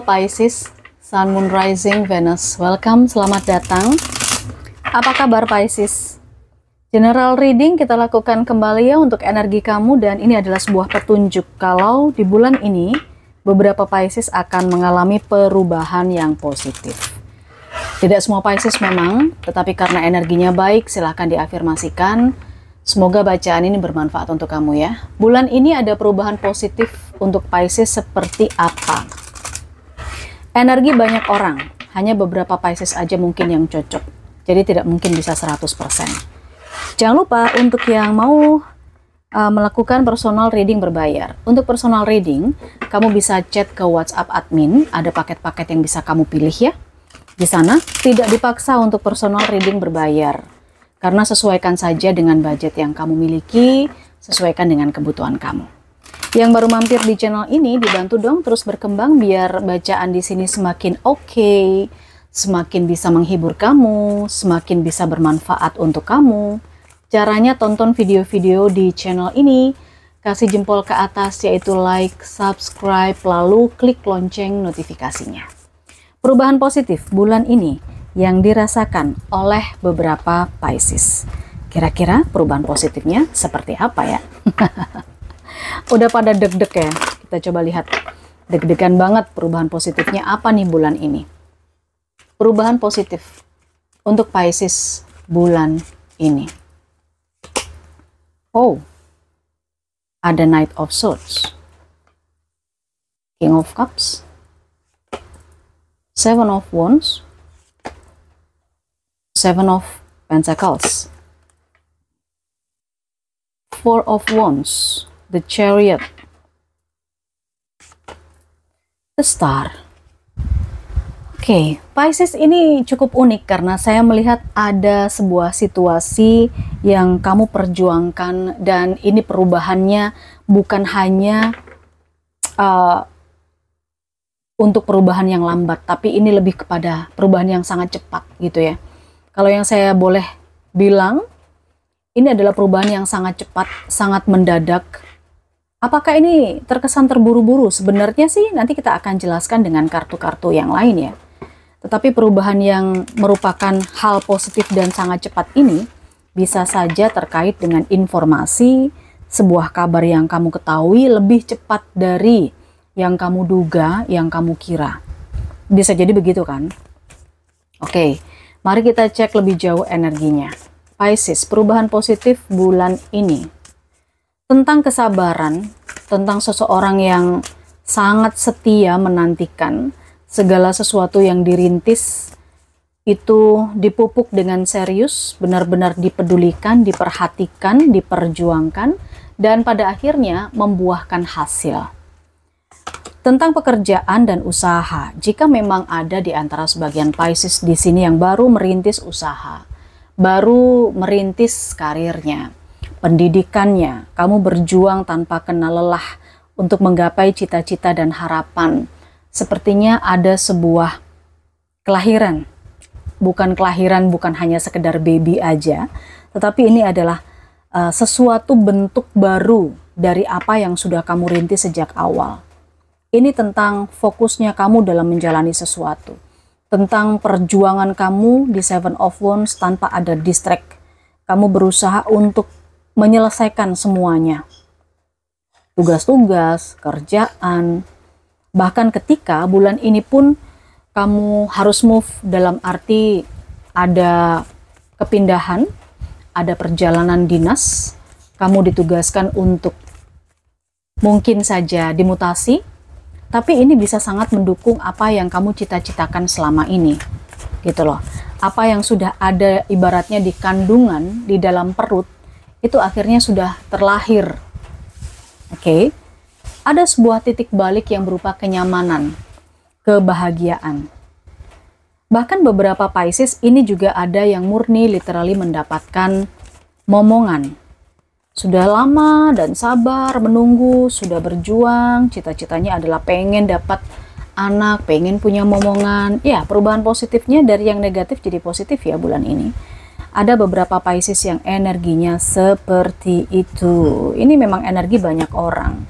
Pisces, Sun Moon Rising Venus. Welcome, selamat datang. Apa kabar Pisces? General reading kita lakukan kembali ya untuk energi kamu dan ini adalah sebuah petunjuk kalau di bulan ini beberapa Pisces akan mengalami perubahan yang positif. Tidak semua Pisces memang, tetapi karena energinya baik silahkan diafirmasikan. Semoga bacaan ini bermanfaat untuk kamu ya. Bulan ini ada perubahan positif untuk Pisces seperti apa? Energi banyak orang, hanya beberapa Pisces aja mungkin yang cocok. Jadi tidak mungkin bisa 100%. Jangan lupa untuk yang mau uh, melakukan personal reading berbayar. Untuk personal reading, kamu bisa chat ke WhatsApp admin, ada paket-paket yang bisa kamu pilih ya. Di sana tidak dipaksa untuk personal reading berbayar. Karena sesuaikan saja dengan budget yang kamu miliki, sesuaikan dengan kebutuhan kamu. Yang baru mampir di channel ini dibantu dong terus berkembang biar bacaan di sini semakin oke, okay, semakin bisa menghibur kamu, semakin bisa bermanfaat untuk kamu. Caranya tonton video-video di channel ini, kasih jempol ke atas yaitu like, subscribe, lalu klik lonceng notifikasinya. Perubahan positif bulan ini yang dirasakan oleh beberapa Pisces. Kira-kira perubahan positifnya seperti apa ya? udah pada deg-deg ya. Kita coba lihat deg-degan banget perubahan positifnya apa nih bulan ini. Perubahan positif untuk Pisces bulan ini. Oh, ada Knight of Swords, King of Cups, Seven of Wands, Seven of Pentacles, Four of Wands, The Chariot The Star Oke, okay, Pisces ini cukup unik karena saya melihat ada sebuah situasi yang kamu perjuangkan dan ini perubahannya bukan hanya uh, untuk perubahan yang lambat, tapi ini lebih kepada perubahan yang sangat cepat gitu ya. Kalau yang saya boleh bilang, ini adalah perubahan yang sangat cepat, sangat mendadak, Apakah ini terkesan terburu-buru? Sebenarnya sih nanti kita akan jelaskan dengan kartu-kartu yang lain ya. Tetapi perubahan yang merupakan hal positif dan sangat cepat ini bisa saja terkait dengan informasi, sebuah kabar yang kamu ketahui lebih cepat dari yang kamu duga, yang kamu kira. Bisa jadi begitu kan? Oke, mari kita cek lebih jauh energinya. Pisces, perubahan positif bulan ini tentang kesabaran, tentang seseorang yang sangat setia menantikan segala sesuatu yang dirintis itu dipupuk dengan serius, benar-benar dipedulikan, diperhatikan, diperjuangkan, dan pada akhirnya membuahkan hasil. Tentang pekerjaan dan usaha, jika memang ada di antara sebagian Pisces di sini yang baru merintis usaha, baru merintis karirnya, pendidikannya, kamu berjuang tanpa kenal lelah untuk menggapai cita-cita dan harapan. Sepertinya ada sebuah kelahiran. Bukan kelahiran bukan hanya sekedar baby aja, tetapi ini adalah uh, sesuatu bentuk baru dari apa yang sudah kamu rintis sejak awal. Ini tentang fokusnya kamu dalam menjalani sesuatu. Tentang perjuangan kamu di Seven of Wands tanpa ada distract. Kamu berusaha untuk menyelesaikan semuanya. Tugas-tugas, kerjaan, bahkan ketika bulan ini pun kamu harus move dalam arti ada kepindahan, ada perjalanan dinas, kamu ditugaskan untuk mungkin saja dimutasi, tapi ini bisa sangat mendukung apa yang kamu cita-citakan selama ini. Gitu loh. Apa yang sudah ada ibaratnya di kandungan di dalam perut itu akhirnya sudah terlahir. Oke. Okay? Ada sebuah titik balik yang berupa kenyamanan, kebahagiaan. Bahkan beberapa Pisces ini juga ada yang murni literally mendapatkan momongan. Sudah lama dan sabar menunggu, sudah berjuang, cita-citanya adalah pengen dapat anak, pengen punya momongan. Ya, perubahan positifnya dari yang negatif jadi positif ya bulan ini ada beberapa Pisces yang energinya seperti itu. Ini memang energi banyak orang.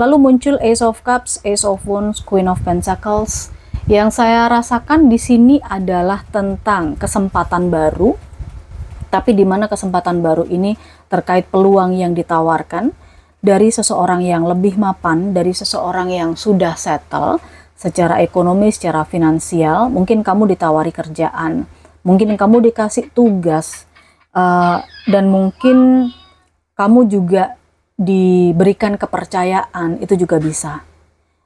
Lalu muncul Ace of Cups, Ace of Wands, Queen of Pentacles. Yang saya rasakan di sini adalah tentang kesempatan baru, tapi di mana kesempatan baru ini terkait peluang yang ditawarkan dari seseorang yang lebih mapan, dari seseorang yang sudah settle secara ekonomi, secara finansial, mungkin kamu ditawari kerjaan mungkin kamu dikasih tugas uh, dan mungkin kamu juga diberikan kepercayaan itu juga bisa.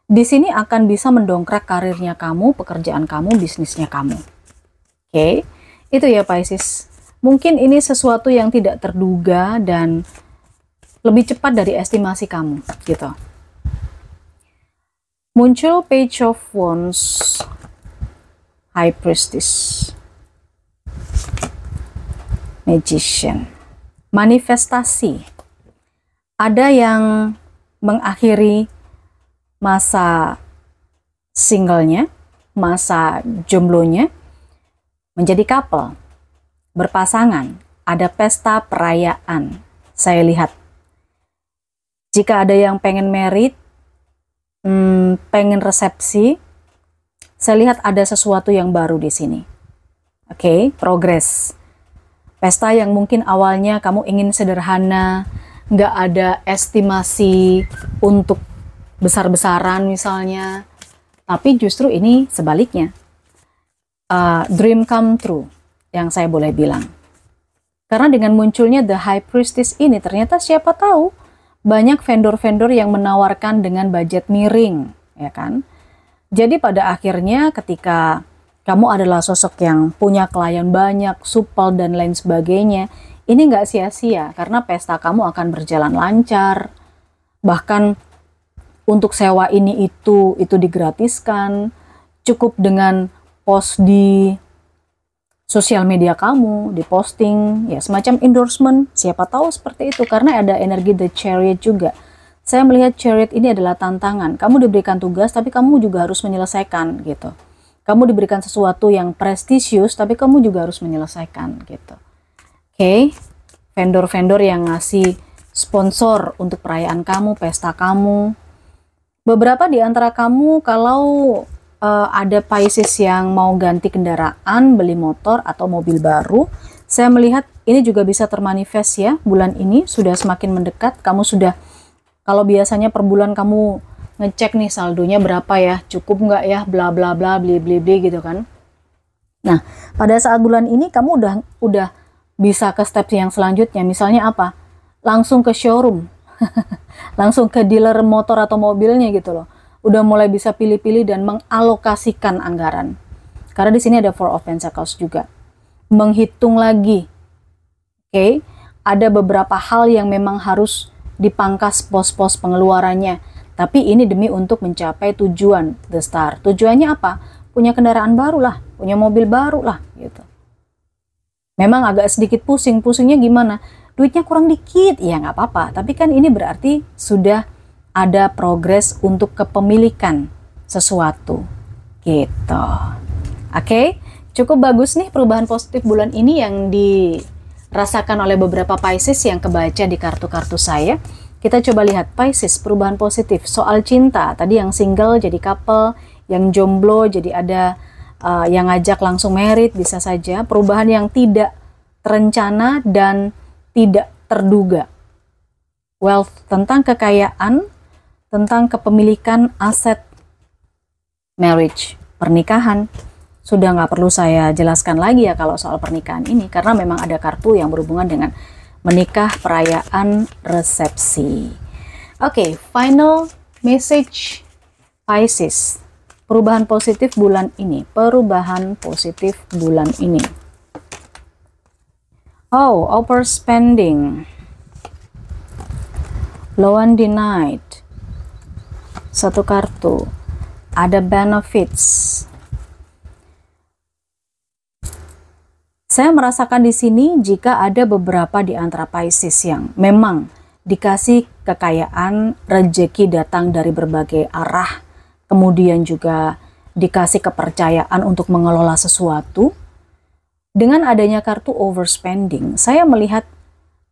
Di sini akan bisa mendongkrak karirnya kamu, pekerjaan kamu, bisnisnya kamu. Oke, okay? itu ya Pisces. Mungkin ini sesuatu yang tidak terduga dan lebih cepat dari estimasi kamu, gitu. Muncul Page of Wands, High Priestess magician manifestasi ada yang mengakhiri masa singlenya masa jomblonya menjadi couple berpasangan ada pesta perayaan saya lihat jika ada yang pengen merit hmm, pengen resepsi saya lihat ada sesuatu yang baru di sini Oke, okay, progres. Pesta yang mungkin awalnya kamu ingin sederhana, nggak ada estimasi untuk besar-besaran misalnya, tapi justru ini sebaliknya. Uh, dream come true yang saya boleh bilang. Karena dengan munculnya The High Priestess ini ternyata siapa tahu banyak vendor-vendor yang menawarkan dengan budget miring, ya kan? Jadi pada akhirnya ketika kamu adalah sosok yang punya klien banyak, supel, dan lain sebagainya, ini nggak sia-sia karena pesta kamu akan berjalan lancar. Bahkan untuk sewa ini itu, itu digratiskan, cukup dengan post di sosial media kamu, di posting, ya semacam endorsement, siapa tahu seperti itu, karena ada energi The Chariot juga. Saya melihat Chariot ini adalah tantangan, kamu diberikan tugas tapi kamu juga harus menyelesaikan gitu kamu diberikan sesuatu yang prestisius tapi kamu juga harus menyelesaikan gitu. Oke. Okay. Vendor-vendor yang ngasih sponsor untuk perayaan kamu, pesta kamu. Beberapa di antara kamu kalau uh, ada Pisces yang mau ganti kendaraan, beli motor atau mobil baru, saya melihat ini juga bisa termanifest ya bulan ini sudah semakin mendekat, kamu sudah kalau biasanya per bulan kamu ngecek nih saldonya berapa ya, cukup nggak ya, bla bla bla, beli beli beli gitu kan. Nah, pada saat bulan ini kamu udah udah bisa ke step yang selanjutnya. Misalnya apa? Langsung ke showroom. Langsung ke dealer motor atau mobilnya gitu loh. Udah mulai bisa pilih-pilih dan mengalokasikan anggaran. Karena di sini ada Four of Pentacles juga. Menghitung lagi. Oke, okay? ada beberapa hal yang memang harus dipangkas pos-pos pengeluarannya tapi ini demi untuk mencapai tujuan The Star. Tujuannya apa? Punya kendaraan baru lah, punya mobil baru lah gitu. Memang agak sedikit pusing, pusingnya gimana? Duitnya kurang dikit, ya nggak apa-apa. Tapi kan ini berarti sudah ada progres untuk kepemilikan sesuatu gitu. Oke, okay? cukup bagus nih perubahan positif bulan ini yang dirasakan oleh beberapa Pisces yang kebaca di kartu-kartu saya. Kita coba lihat Pisces, perubahan positif soal cinta. Tadi yang single jadi couple, yang jomblo jadi ada uh, yang ngajak langsung merit bisa saja. Perubahan yang tidak terencana dan tidak terduga. Wealth tentang kekayaan, tentang kepemilikan aset marriage, pernikahan. Sudah nggak perlu saya jelaskan lagi ya kalau soal pernikahan ini karena memang ada kartu yang berhubungan dengan menikah perayaan resepsi. Oke, okay, final message Pisces. Perubahan positif bulan ini, perubahan positif bulan ini. Oh, overspending. Low and denied. Satu kartu. Ada benefits Saya merasakan di sini jika ada beberapa di antara Pisces yang memang dikasih kekayaan, rejeki datang dari berbagai arah, kemudian juga dikasih kepercayaan untuk mengelola sesuatu. Dengan adanya kartu overspending, saya melihat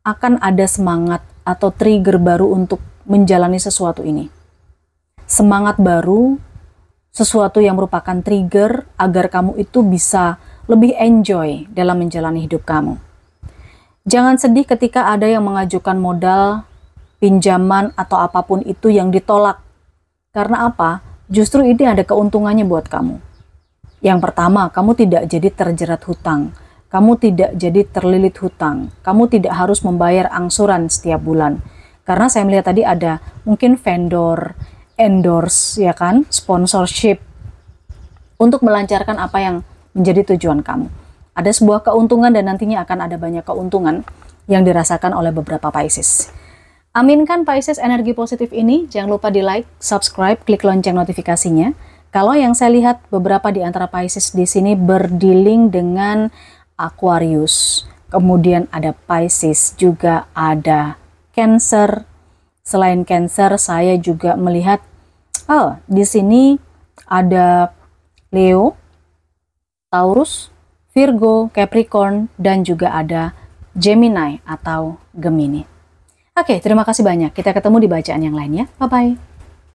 akan ada semangat atau trigger baru untuk menjalani sesuatu ini. Semangat baru, sesuatu yang merupakan trigger agar kamu itu bisa lebih enjoy dalam menjalani hidup kamu. Jangan sedih ketika ada yang mengajukan modal, pinjaman, atau apapun itu yang ditolak. Karena apa? Justru ini ada keuntungannya buat kamu. Yang pertama, kamu tidak jadi terjerat hutang. Kamu tidak jadi terlilit hutang. Kamu tidak harus membayar angsuran setiap bulan. Karena saya melihat tadi ada mungkin vendor, endorse, ya kan, sponsorship untuk melancarkan apa yang menjadi tujuan kamu. Ada sebuah keuntungan dan nantinya akan ada banyak keuntungan yang dirasakan oleh beberapa Pisces. Aminkan Pisces energi positif ini, jangan lupa di like, subscribe, klik lonceng notifikasinya. Kalau yang saya lihat beberapa di antara Pisces di sini berdiling dengan Aquarius, kemudian ada Pisces, juga ada Cancer. Selain Cancer, saya juga melihat oh, di sini ada Leo, Taurus, Virgo, Capricorn, dan juga ada Gemini atau Gemini. Oke, terima kasih banyak. Kita ketemu di bacaan yang lainnya. Bye-bye.